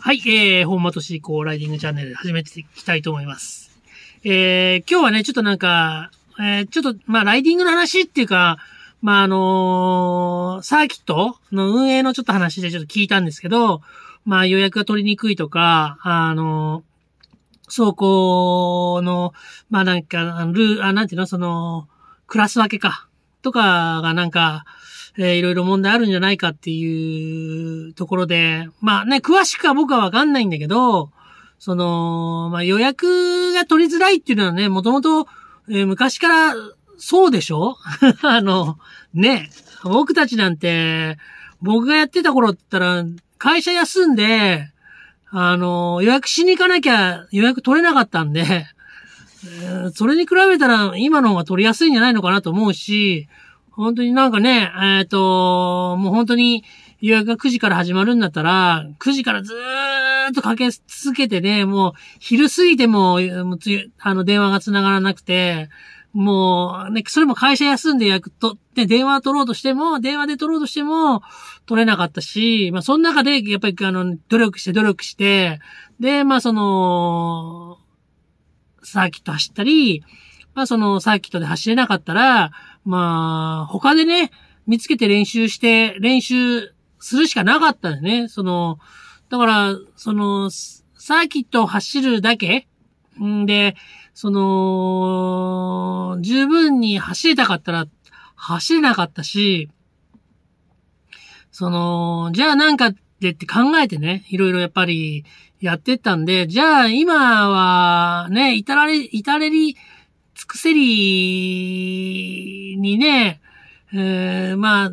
はい、えー、本間敏彦ライディングチャンネル始めていきたいと思います。えー、今日はね、ちょっとなんか、えー、ちょっと、まあ、ライディングの話っていうか、まあ、あのー、サーキットの運営のちょっと話でちょっと聞いたんですけど、まあ、予約が取りにくいとか、あのー、走行の、まあ、なんか、ルー、あ、なんていうの、その、クラス分けか、とかがなんか、えー、いろいろ問題あるんじゃないかっていうところで、まあね、詳しくは僕はわかんないんだけど、その、まあ予約が取りづらいっていうのはね、もともと、えー、昔からそうでしょ あの、ね、僕たちなんて、僕がやってた頃って言ったら、会社休んで、あの、予約しに行かなきゃ予約取れなかったんで、それに比べたら今の方が取りやすいんじゃないのかなと思うし、本当になんかね、えっ、ー、と、もう本当に予約が9時から始まるんだったら、9時からずーっとかけ続けてね、もう昼過ぎても、もあの、電話が繋がらなくて、もう、ね、それも会社休んで役と、ね、電話取ろうとしても、電話で取ろうとしても、取れなかったし、まあ、その中で、やっぱり、あの、努力して努力して、で、まあ、その、サーキット走ったり、まあ、その、サーキットで走れなかったら、まあ、他でね、見つけて練習して、練習するしかなかったんですね。その、だから、その、サーキットを走るだけんで、その、十分に走りたかったら、走れなかったし、その、じゃあなんかでって考えてね、いろいろやっぱりやってったんで、じゃあ今はね、至られ、至れりクセリにね、えー、まあ、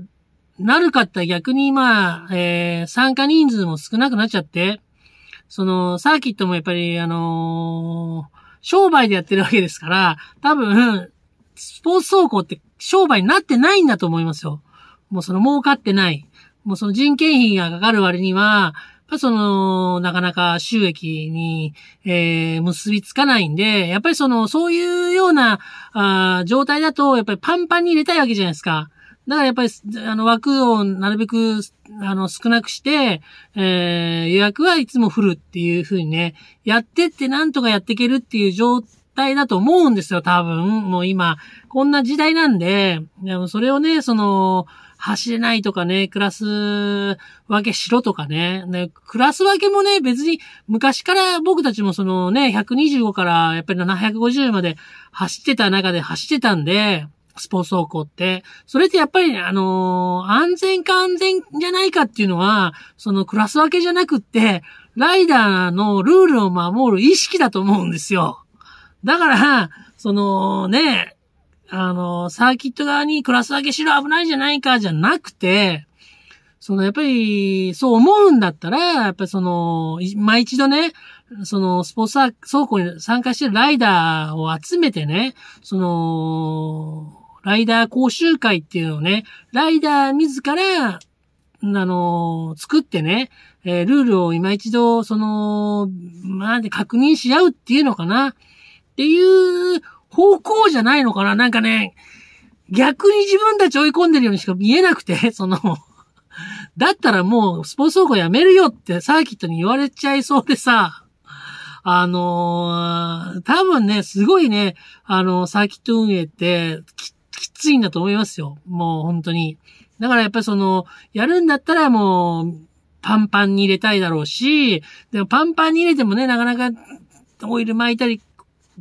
なるかった逆にまあ、えー、参加人数も少なくなっちゃって、その、サーキットもやっぱり、あのー、商売でやってるわけですから、多分、スポーツ走行って商売になってないんだと思いますよ。もうその儲かってない。もうその人件費がかかる割には、ぱりその、なかなか収益に、えー、結びつかないんで、やっぱりその、そういうような、あ状態だと、やっぱりパンパンに入れたいわけじゃないですか。だからやっぱり、あの、枠をなるべく、あの、少なくして、えー、予約はいつも振るっていう風にね、やってってなんとかやっていけるっていう状態だと思うんですよ、多分。もう今、こんな時代なんで、でもそれをね、その、走れないとかね、クラス分けしろとかね。ね、クラス分けもね、別に昔から僕たちもそのね、125からやっぱり750まで走ってた中で走ってたんで、スポーツ走行って。それってやっぱり、あのー、安全か安全じゃないかっていうのは、そのクラス分けじゃなくって、ライダーのルールを守る意識だと思うんですよ。だから、そのね、あの、サーキット側にクラス分けしろ危ないじゃないか、じゃなくて、その、やっぱり、そう思うんだったら、やっぱりその、ま、一度ね、その、スポーツ走行に参加してるライダーを集めてね、その、ライダー講習会っていうのをね、ライダー自ら、あの、作ってね、えー、ルールを今一度、その、まあ、で確認し合うっていうのかな、っていう方向じゃないのかななんかね、逆に自分たち追い込んでるようにしか見えなくて、その、だったらもうスポーツ走行やめるよってサーキットに言われちゃいそうでさ、あのー、多分ね、すごいね、あのー、サーキット運営ってき、きついんだと思いますよ。もう本当に。だからやっぱりその、やるんだったらもう、パンパンに入れたいだろうし、でもパンパンに入れてもね、なかなかオイル巻いたり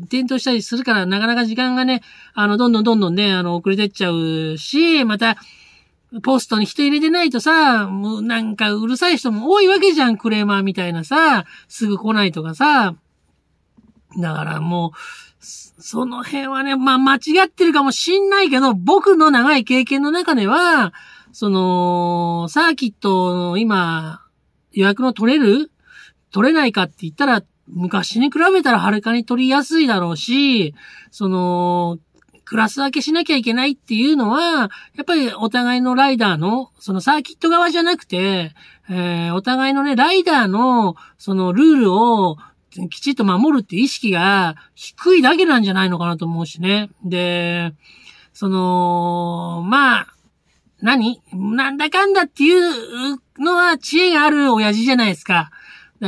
転倒したりするから、なかなか時間がね、あの、どんどんどんどんね、あの、遅れてっちゃうし、また、ポストに人入れてないとさ、もうなんかうるさい人も多いわけじゃん、クレーマーみたいなさ、すぐ来ないとかさ。だからもう、その辺はね、まあ間違ってるかもしんないけど、僕の長い経験の中では、その、サーキットの今、予約の取れる取れないかって言ったら、昔に比べたらはるかに取りやすいだろうし、その、クラス分けしなきゃいけないっていうのは、やっぱりお互いのライダーの、そのサーキット側じゃなくて、えー、お互いのね、ライダーの、そのルールをきちっと守るって意識が低いだけなんじゃないのかなと思うしね。で、その、まあ、何なんだかんだっていうのは知恵がある親父じゃないですか。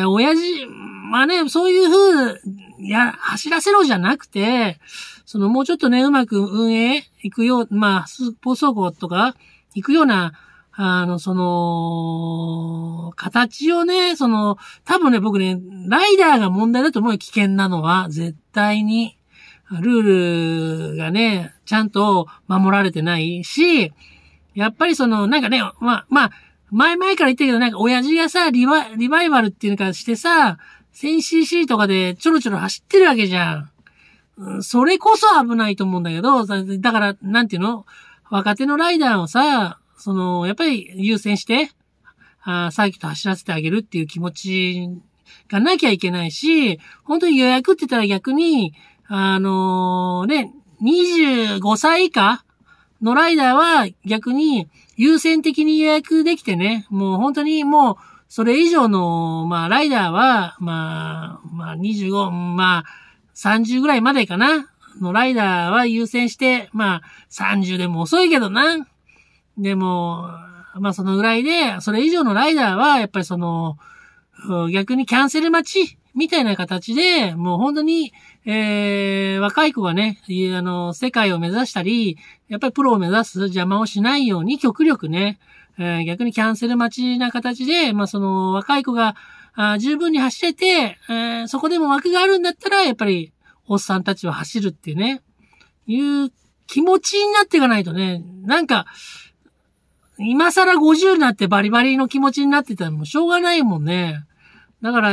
ら親父、まあね、そういう風、にや、走らせろじゃなくて、そのもうちょっとね、うまく運営行くよう、まあ、スポーツ走行とか行くような、あの、その、形をね、その、多分ね、僕ね、ライダーが問題だと思うよ、危険なのは、絶対に。ルールがね、ちゃんと守られてないし、やっぱりその、なんかね、まあ、まあ、前々から言ったけど、なんか親父がさ、リバ、リバイバルっていうかしてさ、1000cc とかでちょろちょろ走ってるわけじゃん。うん、それこそ危ないと思うんだけど、だから、なんていうの若手のライダーをさ、その、やっぱり優先して、あサーキット走らせてあげるっていう気持ちがなきゃいけないし、本当に予約って言ったら逆に、あのー、ね、25歳以下のライダーは逆に優先的に予約できてね、もう本当にもう、それ以上の、まあ、ライダーは、まあ、まあ、25、まあ、30ぐらいまでかな。のライダーは優先して、まあ、30でも遅いけどな。でも、まあ、そのぐらいで、それ以上のライダーは、やっぱりその、逆にキャンセル待ちみたいな形で、もう本当に、えー、若い子がね、あの、世界を目指したり、やっぱりプロを目指す邪魔をしないように極力ね、えー、逆にキャンセル待ちな形で、まあ、その若い子が、あ十分に走れて、えー、そこでも枠があるんだったら、やっぱり、おっさんたちは走るっていうね、いう気持ちになっていかないとね、なんか、今更50になってバリバリの気持ちになってたらもうしょうがないもんね。だから、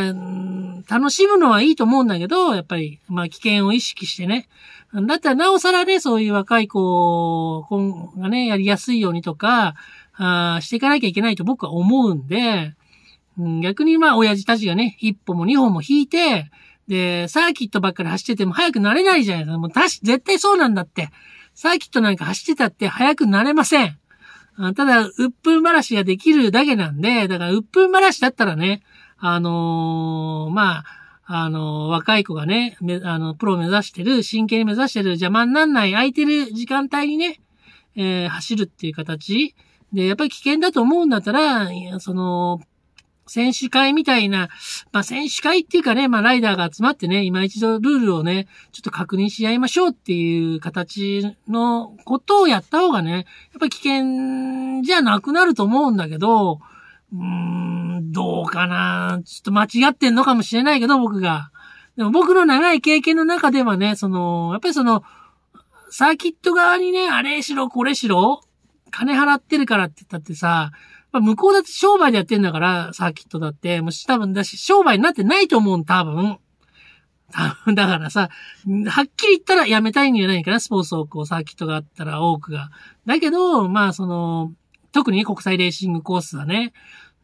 楽しむのはいいと思うんだけど、やっぱり、まあ危険を意識してね。だったらなおさらね、そういう若い子がね、やりやすいようにとか、あしていかなきゃいけないと僕は思うんで、ん、逆にまあ親父たちがね、一歩も二歩も引いて、で、サーキットばっかり走ってても早くなれないじゃないですか。もうたし、絶対そうなんだって。サーキットなんか走ってたって早くなれません。ただ、うっぷんばらしができるだけなんで、だからうっぷんばらしだったらね、あのー、まあ、あの、若い子がね、め、あの、プロ目指してる、真剣に目指してる、邪魔になんない、空いてる時間帯にね、えー、走るっていう形。で、やっぱり危険だと思うんだったら、その、選手会みたいな、まあ、選手会っていうかね、まあ、ライダーが集まってね、今一度ルールをね、ちょっと確認し合いましょうっていう形のことをやった方がね、やっぱ危険じゃなくなると思うんだけど、うーん、どうかなちょっと間違ってんのかもしれないけど、僕が。でも僕の長い経験の中ではね、その、やっぱりその、サーキット側にね、あれしろ、これしろ、金払ってるからって言ったってさ、向こうだって商売でやってんだから、サーキットだって、もし多分だし、商売になってないと思うん、多分。多分、だからさ、はっきり言ったらやめたいんじゃないかな、スポーツをこう、サーキットがあったら多くが。だけど、まあその、特に国際レーシングコースだね。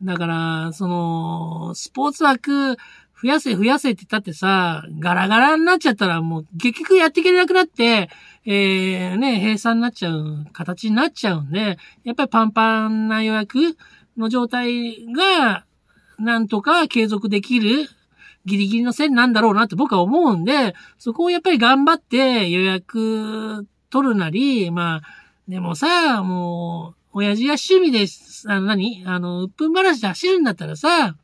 だから、その、スポーツ枠、増やせ増やせって言ったってさ、ガラガラになっちゃったらもう結局やっていけなくなって、えー、ね、閉鎖になっちゃう、形になっちゃうんで、やっぱりパンパンな予約の状態が、なんとか継続できる、ギリギリの線なんだろうなって僕は思うんで、そこをやっぱり頑張って予約取るなり、まあ、でもさ、もう、親父が趣味で、あの何、あの、うっぷん話で走るんだったらさ、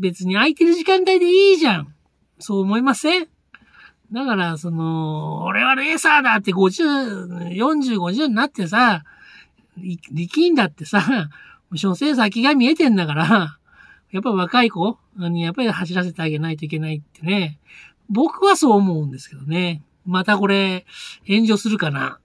別に空いてる時間帯でいいじゃん。そう思いませんだから、その、俺はレーサーだって50、40、50になってさ、力んだってさ、所詮先が見えてんだから、やっぱ若い子にやっぱり走らせてあげないといけないってね。僕はそう思うんですけどね。またこれ、炎上するかな。